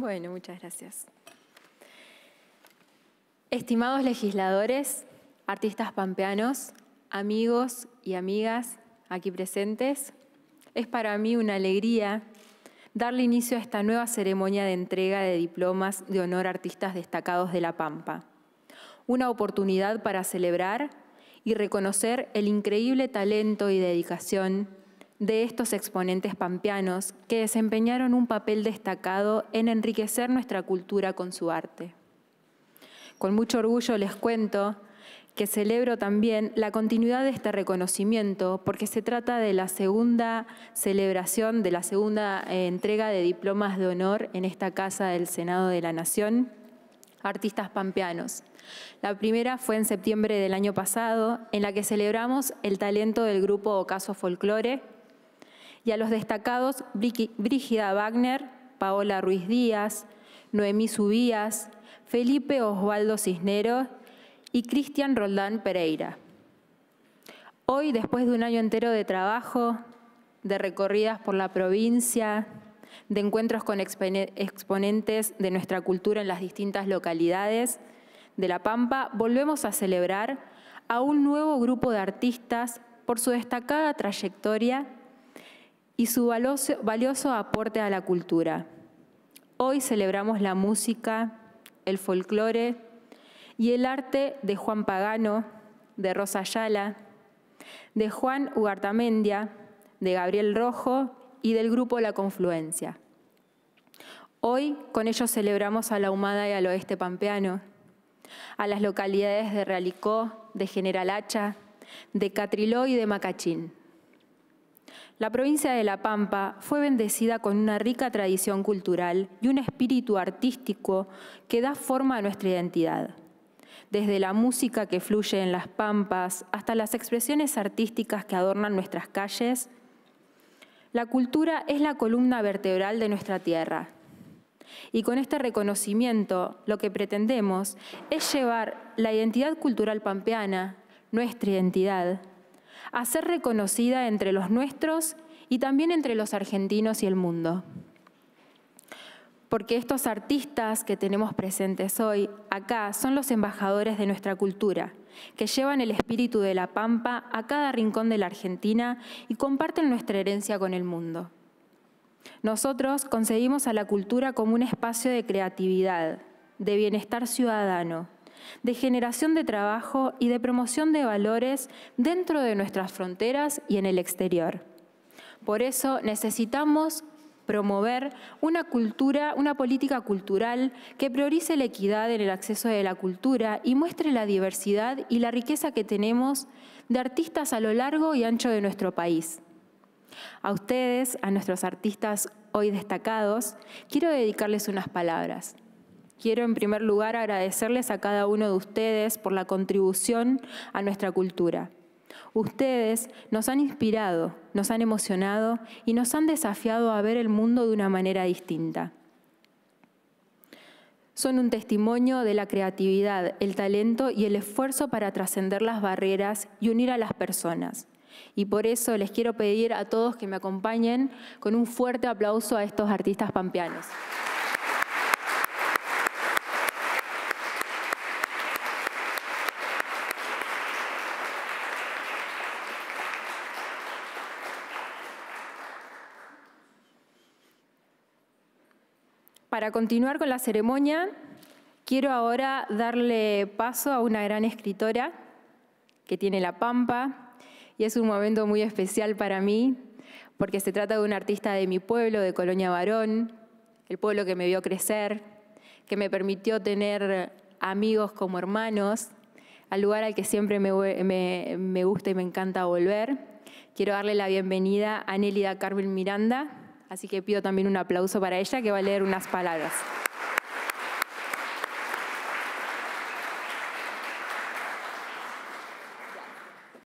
Bueno, muchas gracias. Estimados legisladores, artistas pampeanos, amigos y amigas aquí presentes, es para mí una alegría darle inicio a esta nueva ceremonia de entrega de diplomas de honor a artistas destacados de La Pampa. Una oportunidad para celebrar y reconocer el increíble talento y dedicación de estos exponentes pampeanos que desempeñaron un papel destacado en enriquecer nuestra cultura con su arte. Con mucho orgullo les cuento que celebro también la continuidad de este reconocimiento porque se trata de la segunda celebración, de la segunda eh, entrega de diplomas de honor en esta Casa del Senado de la Nación, artistas pampeanos. La primera fue en septiembre del año pasado, en la que celebramos el talento del grupo Ocaso Folklore, y a los destacados Brígida Wagner, Paola Ruiz Díaz, Noemí Subías, Felipe Osvaldo Cisneros y Cristian Roldán Pereira. Hoy, después de un año entero de trabajo, de recorridas por la provincia, de encuentros con exponentes de nuestra cultura en las distintas localidades de La Pampa, volvemos a celebrar a un nuevo grupo de artistas por su destacada trayectoria y su valioso, aporte a la cultura. Hoy celebramos la música, el folclore y el arte de Juan Pagano, de Rosa Ayala, de Juan Ugartamendia, de Gabriel Rojo y del grupo La Confluencia. Hoy con ellos celebramos a la Humada y al Oeste Pampeano, a las localidades de Realicó, de General Hacha, de Catriló y de Macachín. La provincia de La Pampa fue bendecida con una rica tradición cultural y un espíritu artístico que da forma a nuestra identidad. Desde la música que fluye en las pampas hasta las expresiones artísticas que adornan nuestras calles, la cultura es la columna vertebral de nuestra tierra. Y con este reconocimiento lo que pretendemos es llevar la identidad cultural pampeana, nuestra identidad, a ser reconocida entre los nuestros y también entre los argentinos y el mundo. Porque estos artistas que tenemos presentes hoy acá son los embajadores de nuestra cultura, que llevan el espíritu de la pampa a cada rincón de la Argentina y comparten nuestra herencia con el mundo. Nosotros concebimos a la cultura como un espacio de creatividad, de bienestar ciudadano, de generación de trabajo y de promoción de valores dentro de nuestras fronteras y en el exterior. Por eso necesitamos promover una cultura, una política cultural que priorice la equidad en el acceso de la cultura y muestre la diversidad y la riqueza que tenemos de artistas a lo largo y ancho de nuestro país. A ustedes, a nuestros artistas hoy destacados, quiero dedicarles unas palabras. Quiero en primer lugar agradecerles a cada uno de ustedes por la contribución a nuestra cultura. Ustedes nos han inspirado, nos han emocionado y nos han desafiado a ver el mundo de una manera distinta. Son un testimonio de la creatividad, el talento y el esfuerzo para trascender las barreras y unir a las personas. Y por eso les quiero pedir a todos que me acompañen con un fuerte aplauso a estos artistas pampeanos. Para continuar con la ceremonia, quiero ahora darle paso a una gran escritora que tiene La Pampa y es un momento muy especial para mí porque se trata de una artista de mi pueblo, de Colonia Varón, el pueblo que me vio crecer, que me permitió tener amigos como hermanos, al lugar al que siempre me, gusta y me encanta volver. Quiero darle la bienvenida a Nélida Carmen Miranda. Así que pido también un aplauso para ella que va a leer unas palabras.